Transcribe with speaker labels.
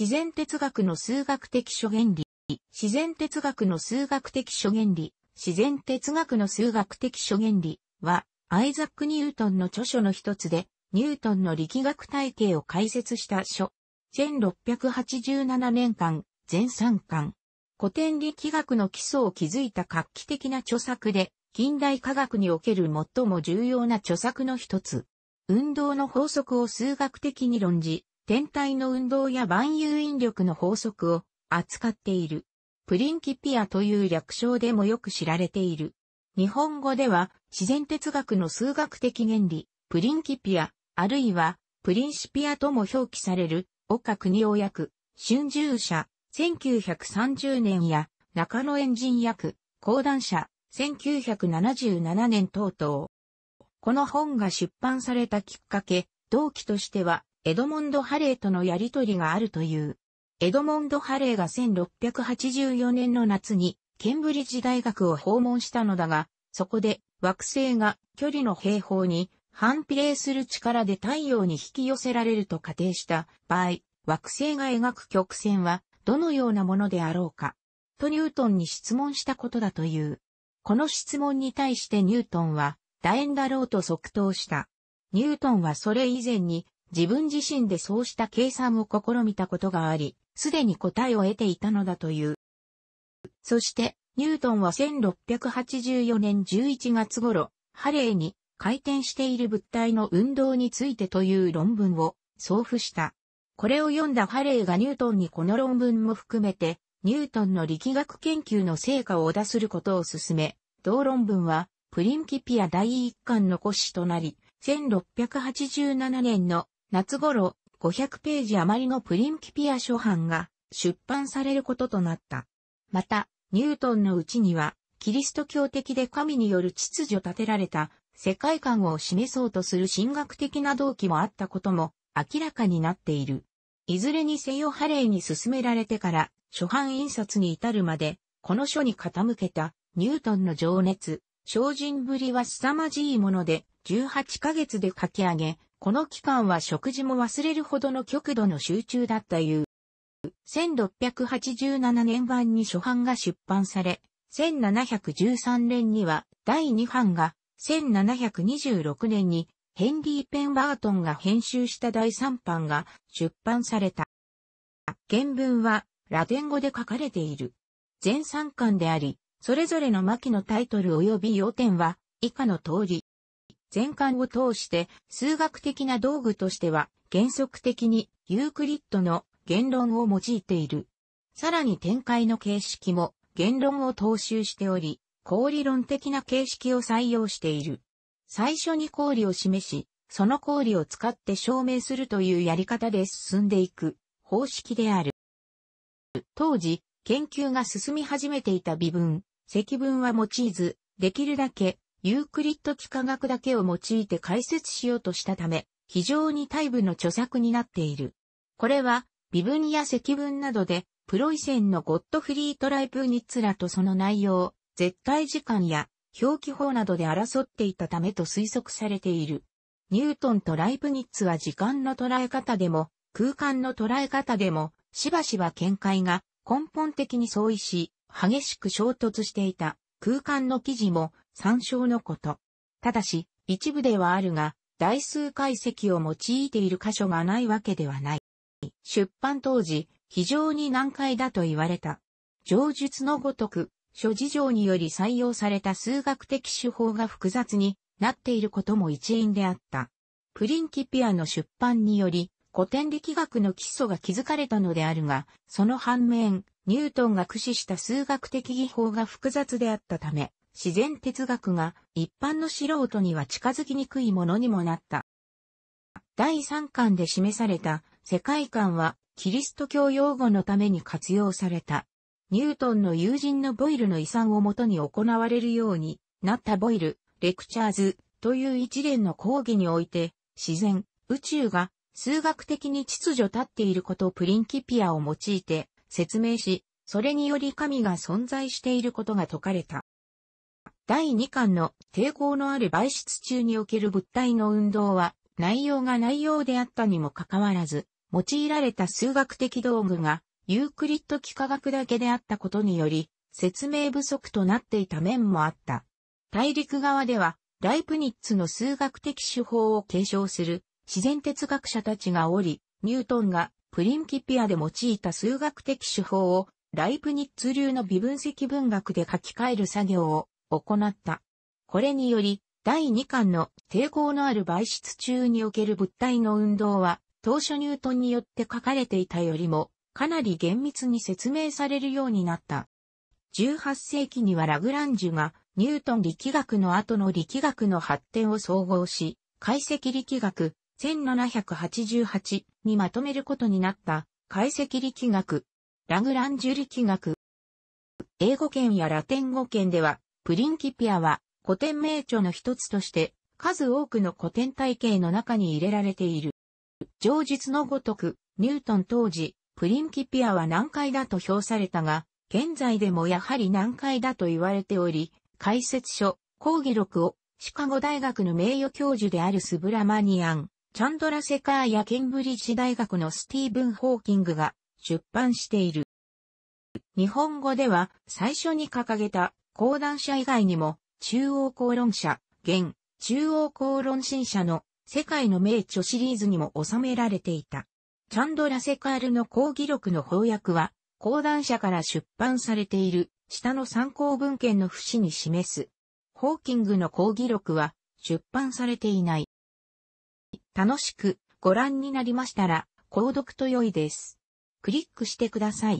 Speaker 1: 自然哲学の数学的諸原理、自然哲学の数学的諸原理、自然哲学の数学的諸原理は、アイザック・ニュートンの著書の一つで、ニュートンの力学体系を解説した書。1687年間、全3巻。古典力学の基礎を築いた画期的な著作で、近代科学における最も重要な著作の一つ。運動の法則を数学的に論じ、天体の運動や万有引力の法則を扱っている。プリンキピアという略称でもよく知られている。日本語では自然哲学の数学的原理、プリンキピア、あるいはプリンシピアとも表記される、岡国夫役、春秋社、1930年や中野エンジン役、講談社、1977年等々。この本が出版されたきっかけ、同期としては、エドモンド・ハレーとのやりとりがあるという。エドモンド・ハレーが1684年の夏にケンブリッジ大学を訪問したのだが、そこで惑星が距離の平方に反比例する力で太陽に引き寄せられると仮定した場合、惑星が描く曲線はどのようなものであろうか、とニュートンに質問したことだという。この質問に対してニュートンは楕円だろうと即答した。ニュートンはそれ以前に自分自身でそうした計算を試みたことがあり、すでに答えを得ていたのだという。そして、ニュートンは1684年11月頃、ハレーに回転している物体の運動についてという論文を送付した。これを読んだハレーがニュートンにこの論文も含めて、ニュートンの力学研究の成果を出することを進め、同論文はプリンキピア第一巻の骨子となり、1687年の夏頃、500ページ余りのプリンキピア初版が出版されることとなった。また、ニュートンのうちには、キリスト教的で神による秩序立てられた世界観を示そうとする神学的な動機もあったことも明らかになっている。いずれにせよハレーに進められてから初版印刷に至るまで、この書に傾けたニュートンの情熱、精進ぶりは凄まじいもので、18ヶ月で書き上げ、この期間は食事も忘れるほどの極度の集中だったいう。1687年版に初版が出版され、1713年には第2版が、1726年にヘンリー・ペンバートンが編集した第3版が出版された。原文はラテン語で書かれている。全3巻であり、それぞれの巻のタイトル及び要点は以下の通り、全巻を通して数学的な道具としては原則的にユークリッドの言論を用いている。さらに展開の形式も言論を踏襲しており、公理論的な形式を採用している。最初に公理を示し、その公理を使って証明するというやり方で進んでいく方式である。当時、研究が進み始めていた微分、積分は用いず、できるだけユークリッド幾何学だけを用いて解説しようとしたため、非常に大部の著作になっている。これは、微分や積分などで、プロイセンのゴッドフリートライプニッツらとその内容、絶対時間や表記法などで争っていたためと推測されている。ニュートンとライプニッツは時間の捉え方でも、空間の捉え方でも、しばしば見解が根本的に相違し、激しく衝突していた。空間の記事も参照のこと。ただし、一部ではあるが、台数解析を用いている箇所がないわけではない。出版当時、非常に難解だと言われた。上述のごとく、諸事情により採用された数学的手法が複雑になっていることも一因であった。プリンキピアの出版により、古典力学の基礎が築かれたのであるが、その反面、ニュートンが駆使した数学的技法が複雑であったため、自然哲学が一般の素人には近づきにくいものにもなった。第3巻で示された世界観はキリスト教用語のために活用された。ニュートンの友人のボイルの遺産をもとに行われるようになったボイル、レクチャーズという一連の講義において自然、宇宙が数学的に秩序立っていることをプリンキピアを用いて説明し、それにより神が存在していることが説かれた。第2巻の抵抗のある媒質中における物体の運動は内容が内容であったにもかかわらず、用いられた数学的道具がユークリッド幾何学だけであったことにより説明不足となっていた面もあった。大陸側ではライプニッツの数学的手法を継承する自然哲学者たちがおり、ニュートンがプリンキピアで用いた数学的手法をライプニッツ流の微分積分学で書き換える作業を行った。これにより、第2巻の抵抗のある媒質中における物体の運動は、当初ニュートンによって書かれていたよりも、かなり厳密に説明されるようになった。18世紀にはラグランジュが、ニュートン力学の後の力学の発展を総合し、解析力学1788にまとめることになった解析力学、ラグランジュ力学。英語圏やラテン語圏ではプリンキピアは古典名著の一つとして数多くの古典体系の中に入れられている。上述のごとく、ニュートン当時、プリンキピアは難解だと評されたが、現在でもやはり難解だと言われており、解説書、講義録をシカゴ大学の名誉教授であるスブラマニアン、チャンドラセカーやケンブリッジ大学のスティーブン・ホーキングが出版している。日本語では最初に掲げた講談社以外にも、中央公論社、現、中央公論新社の世界の名著シリーズにも収められていた。チャンドラセカールの講義録の翻訳は、講談社から出版されている下の参考文献の節に示す。ホーキングの講義録は出版されていない。楽しくご覧になりましたら、購読と良いです。クリックしてください。